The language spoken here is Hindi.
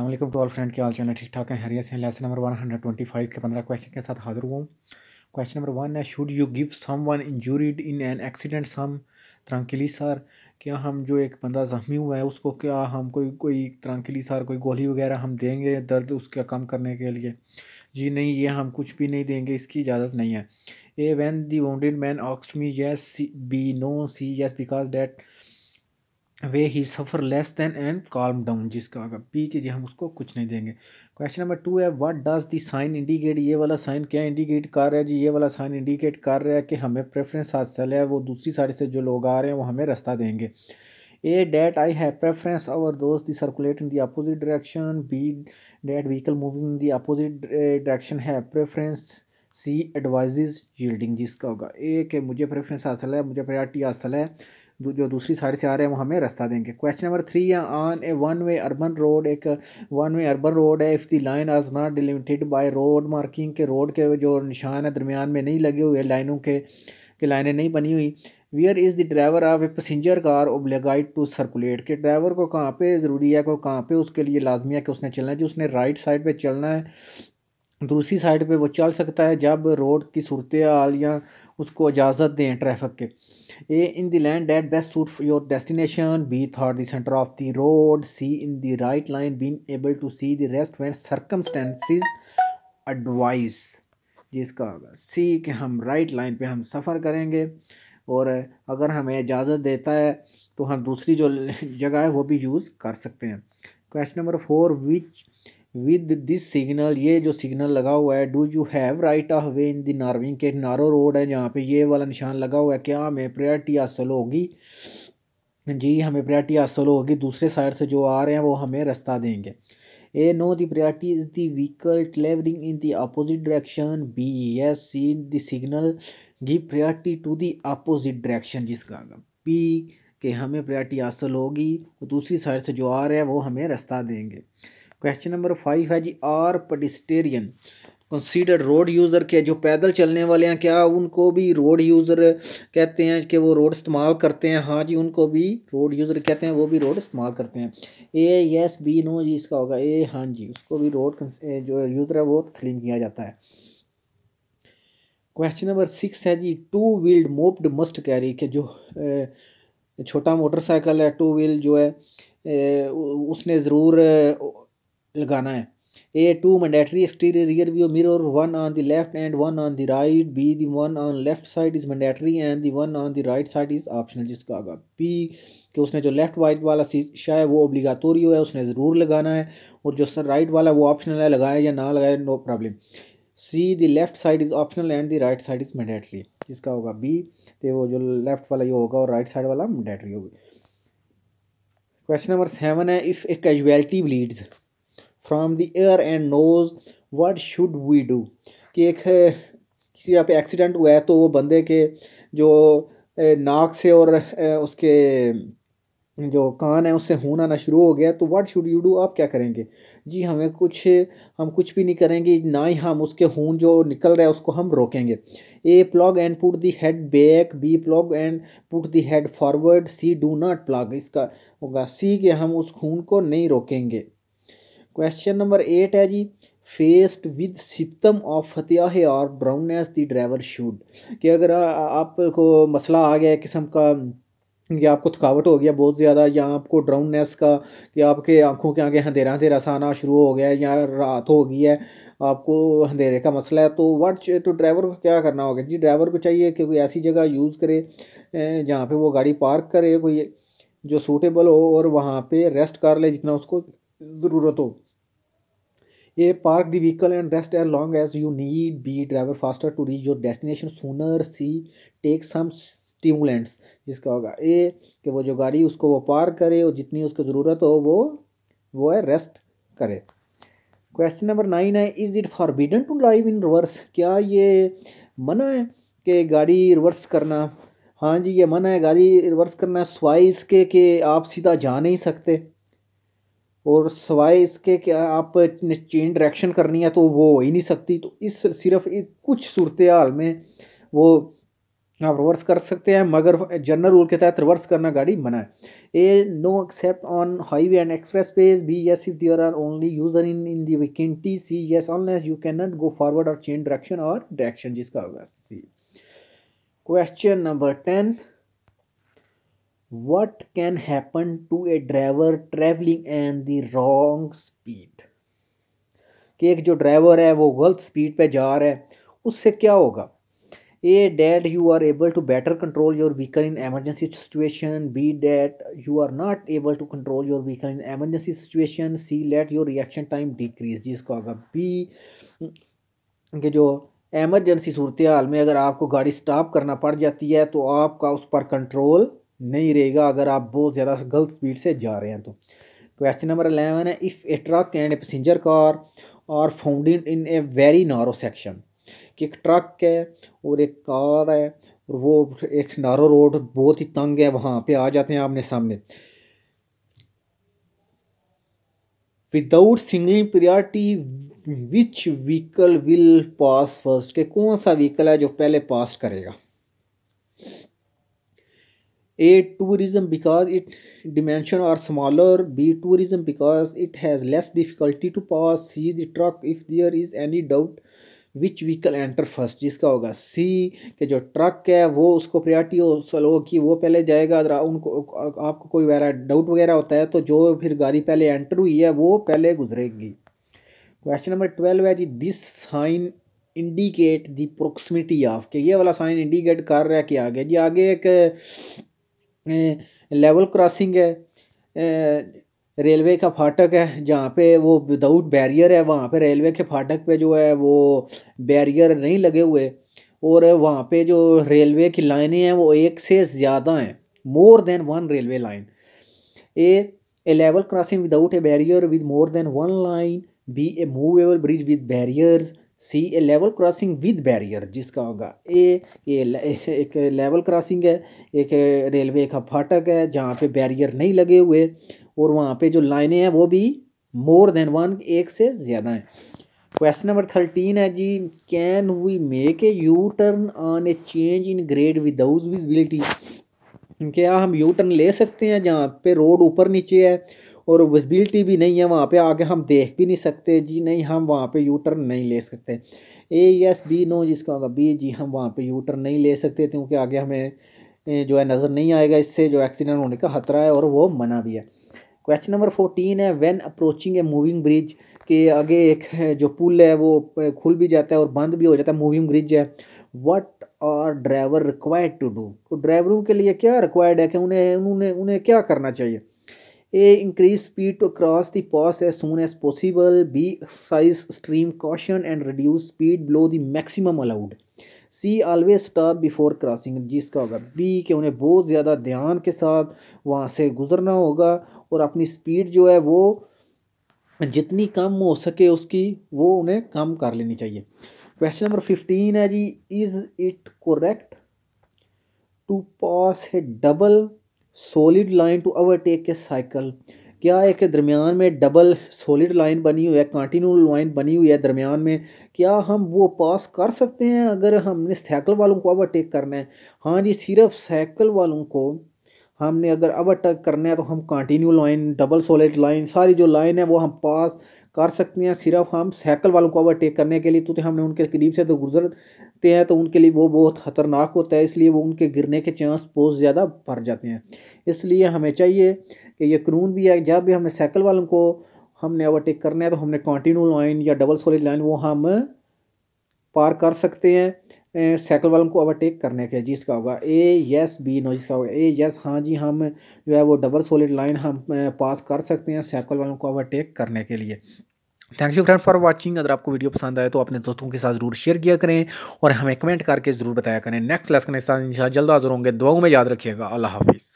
अल्लाह टू ऑल फ्रेंड के हाल चाल ठीक ठाक है हरियत से lesson number one hundred twenty five के पंद्रह क्वेश्चन के साथ हाजिर हुआ हूँ क्वेश्चन नंबर वन है should you give someone injured in an accident some tranquillisers क्या हम जो एक बंदा ज़ख्मी हुआ है उसको क्या हम कोई कोई त्रांकिली सार कोई गोली वगैरह हम देंगे दर्द उसका कम करने के लिए जी नहीं ये हम कुछ भी नहीं देंगे इसकी इजाज़त नहीं है A when the wounded man ऑक्स्ट yes B no C yes because that way he suffer less than and calm down जिसका होगा पी के जी हम उसको कुछ नहीं देंगे क्वेश्चन नंबर टू है what does the sign indicate ये वाला साइन क्या इंडिकेट कर रहा है जी ये वाला साइन इंडिकेट कर रहा है कि हमें प्रेफरेंस हासिल है वो दूसरी साइड से जो लोग आ रहे हैं वो हमें रास्ता देंगे A that I have preference over those the circulate in the opposite direction B that vehicle moving in the opposite direction have preference C advise yielding जिसका होगा ए के मुझे प्रेफरेंस हासिल है मुझे प्रायोरिटी हासिल है जो दूसरी साइड से आ रहे हैं वो हमें रास्ता देंगे question number three on a one way urban road एक वन वे अर्बन रोड है if the line are not delimited by road marking के रोड के जो निशान है दरमियान में नहीं लगे हुए लाइनों के कि लाइनें नहीं बनी हुई where is the driver of a passenger car obliged to circulate के ड्राइवर को कहाँ पर ज़रूरी है को कहाँ पर उसके लिए लाजमी है कि उसने चलना है जो उसने राइट साइड पर चलना है दूसरी साइड पे वो चल सकता है जब रोड की सूरत हाल या उसको इजाज़त दें ट्रैफिक के A in the lane that best suit your destination B third the centre of the road C in the right lane being able to see the rest when circumstances advise जिसका सी कि हम राइट लाइन पे हम सफ़र करेंगे और अगर हमें इजाज़त देता है तो हम दूसरी जो जगह है वो भी यूज़ कर सकते हैं question number four which with this signal ये जो सिग्नल लगा हुआ है do you have right of way in the narrowing के नारो रोड है जहाँ पे ये वाला निशान लगा हुआ है क्या हमें प्रायरिटी हासिल होगी जी हमें प्रायरिटी हासिल होगी दूसरे साइड से जो आ रहे हैं वो हमें रास्ता देंगे A no the priority is the vehicle travelling in the opposite direction B yes C the signal give priority to the opposite direction जिसका पी के हमें प्रायरिटी हासिल होगी दूसरी साइड से जो आ रहे हैं वो हमें रास्ता देंगे क्वेश्चन नंबर फाइव है जी are pedestrians considered road user के जो पैदल चलने वाले हैं क्या उनको भी रोड यूज़र कहते हैं कि वो रोड इस्तेमाल करते हैं हाँ जी उनको भी रोड यूज़र कहते हैं वो भी रोड इस्तेमाल करते हैं ए यस बी नो जी इसका होगा ए हाँ जी उसको भी रोड जो यूज़र है वो तस्लीम किया जाता है क्वेश्चन नंबर सिक्स है जी two wheeled moped must carry के जो छोटा मोटरसाइकिल है टू व्हील जो है उसने ज़रूर लगाना है A two mandatory exterior rear view mirror one on the left and one on the right B the one on left side is mandatory and the one on the right side is optional जिसका आगा पी कि उसने जो लेफ़्ट वाइट वाला शीशा है वो ओब्लिगातोरियो है उसने ज़रूर लगाना है और जो सर राइट वाला वो ऑप्शनल है लगाए या ना लगाए no problem C the left side is optional and the right side is mandatory जिसका होगा बी तो वो जो लेफ़्ट वाला ये होगा और राइट साइड वाला मैंडेटरी होगी क्वेश्चन नंबर सेवन है if a casualty bleeds from the ear and nose what should we do कि एक किसी यहाँ पे एक्सीडेंट हुआ है तो वो बंदे के जो नाक से और उसके जो कान है उससे होना ना शुरू हो गया तो व्हाट शुड यू डू आप क्या करेंगे जी हमें कुछ हम कुछ भी नहीं करेंगे ना ही हम उसके खून जो निकल रहा है उसको हम रोकेंगे A plug and put the head back B plug and put the head forward C do not plug इसका होगा सी के हम उस खून को नहीं रोकेंगे क्वेश्चन नंबर एट है जी faced with symptom of fatigue or drowsiness the driver should कि अगर आपको मसला आ गया किस्म का कि आपको थकावट हो गया बहुत ज़्यादा या आपको ड्राउननेस का कि आपके आंखों के आगे अंधेरा अंधेरा सा आना शुरू हो गया है या रात हो गई है आपको अंधेरे का मसला है तो वट तो ड्राइवर को क्या करना होगा जी ड्राइवर को चाहिए कि कोई ऐसी जगह यूज़ करे जहाँ पे वो गाड़ी पार्क करे कोई जो सूटेबल हो और वहाँ पे रेस्ट कर ले जितना उसको ज़रूरत हो ये park the vehicle and rest as long as you need B driver faster to reach your destination sooner C take some stimulants. जिसका होगा ए कि वो जो गाड़ी उसको वो पार करे और जितनी उसको ज़रूरत हो वो वो है रेस्ट करे क्वेश्चन नंबर नाइन है is it forbidden to drive in reverse क्या ये मना है कि गाड़ी रिवर्स करना हाँ जी ये मना है गाड़ी रिवर्स करना स्वाइस के कि आप सीधा जा नहीं सकते और सवाए इसके कि आपने चेन डायरेक्शन करनी है तो वो हो ही नहीं सकती तो इस सिर्फ एक कुछ सूरत हाल में वो आप रिवर्स कर सकते हैं मगर जनरल रूल के तहत रिवर्स करना गाड़ी मना है ए no except on highway and express veg B yes if there are only user in in the वेकेंटी C yes Wanless you can not go forward और चेंज डायरेक्शन और डायरेक्शन जिसका होगा सी question number ten what can happen to A driver travelling N the wrong speed कि एक जो ड्राइवर है वो गलत स्पीड पे जा रहा है उससे क्या होगा A that you are able to better control your vehicle in emergency situation B that you are not able to control your vehicle in emergency situation C let your reaction time decrease जिसका होगा बी के जो एमरजेंसी सूरत हाल में अगर आपको गाड़ी स्टॉप करना पड़ जाती है तो आपका उस पर कंट्रोल नहीं रहेगा अगर आप बहुत ज़्यादा गलत स्पीड से जा रहे हैं तो क्वेश्चन नंबर अलेवन है if a truck and a passenger car are founded in a very narrow section कि एक ट्रक है और एक कार है और वो एक नारो रोड बहुत ही तंग है वहाँ पे आ जाते हैं आपने सामने without signal priority which vehicle will pass first के कौन सा व्हीकल है जो पहले पास करेगा A tourism because it dimension are smaller B tourism because it has less difficulty to pass C the truck if there is any doubt which vehicle enter first जिसका होगा सी के जो ट्रक है वो उसको प्रायोरिटी हो सलो की वो पहले जाएगा अगर उनको आपको कोई वगैरह डाउट वगैरह होता है तो जो फिर गाड़ी पहले एंटर हुई है वो पहले गुजरेगी क्वेश्चन नंबर ट्वेल्व है जी this sign indicate the proximity of के ये वाला साइन इंडिकेट कर रहा है कि आगे जी आगे एक लेवल क्रॉसिंग है रेलवे का फाटक है जहाँ पे वो विदाउट बैरियर है वहाँ पे रेलवे के फाटक पे जो है वो बैरियर नहीं लगे हुए और वहाँ पे जो रेलवे की लाइनें हैं वो एक से ज़्यादा हैं more than one railway line A a level crossing without a barrier with more than one line B a movable bridge with barriers C a level crossing with barrier जिसका होगा ए ये एक लेवल क्रॉसिंग है एक रेलवे का फाटक है जहाँ पे बैरियर नहीं लगे हुए और वहाँ पे जो लाइनें हैं वो भी मोर देन वन एक से ज़्यादा हैं क्वेश्चन नंबर थर्टीन है जी can we make a U turn on a change in grade without visibility क्या हम यू टर्न ले सकते हैं जहाँ पे रोड ऊपर नीचे है और विजिबिलिटी भी नहीं है वहाँ पे आगे हम देख भी नहीं सकते जी नहीं हम वहाँ पे यू टर्न नहीं ले सकते ए यस बी नो जिसका होगा बी जी हम वहाँ पे यू टर्न नहीं ले सकते क्योंकि आगे हमें जो है नज़र नहीं आएगा इससे जो एक्सीडेंट होने का ख़तरा है और वो मना भी है क्वेश्चन नंबर फोर्टीन है when approaching a moving bridge के आगे एक जो पुल है वो खुल भी जाता है और बंद भी हो जाता है मूविंग ब्रिज है what are driver required to do तो ड्राइवरों के लिए क्या रिक्वायर्ड है कि उन्हें उन्हें उन्हें क्या करना चाहिए A increase speed to cross the pass as soon as possible B exercise extreme caution and reduce speed below the maximum allowed C always stop before crossing जिसका होगा बी कि उन्हें बहुत ज़्यादा ध्यान के साथ वहाँ से गुजरना होगा और अपनी स्पीड जो है वो जितनी कम हो सके उसकी वो उन्हें कम कर लेनी चाहिए क्वेश्चन नंबर फिफ्टीन है जी is it correct to pass a double solid line to overtake a cycle क्या कि दरमियान में डबल सॉलिड लाइन बनी हुई है कॉन्टीन्यू लाइन बनी हुई है दरमियान में क्या हम वो पास कर सकते हैं अगर हमने साइकिल वालों को ओवरटेक करना है हाँ जी सिर्फ साइकिल वालों को हमने अगर ओवरटेक करना है तो हम continue line double solid line सारी जो लाइन है वो हम पास कर सकते हैं सिर्फ हम साइकिल वालों को ओवरटेक करने के लिए तो, तो, हमने उनके करीब से तो गुजरते हैं तो उनके लिए वो बहुत ख़तरनाक होता है इसलिए वो उनके गिरने के चांस बहुत ज़्यादा बढ़ जाते हैं इसलिए हमें चाहिए कि ये कानून भी है जब भी हमें साइकिल वालों को हमने ओवरटेक करना है तो हमने कॉन्टीन्यू लाइन या डबल सोलिड लाइन वो हम पार कर सकते हैं साइकिल वालम को ओवरटेक करने के जिसका होगा ए यस बी नो जिसका होगा ए यस हाँ जी हम जो है वो डबल सॉलिड लाइन हम पास कर सकते हैं साइकिल वालम को ओवरटेक करने के लिए thank you friend for watching अगर आपको वीडियो पसंद आए तो अपने दोस्तों के साथ जरूर शेयर किया करें और हमें कमेंट करके ज़रूर बताया करें नेक्स्ट क्लास के साथ इन जल्द हाजिर होंगे दुआओं में याद रखिएगा अल्लाह हाफिज़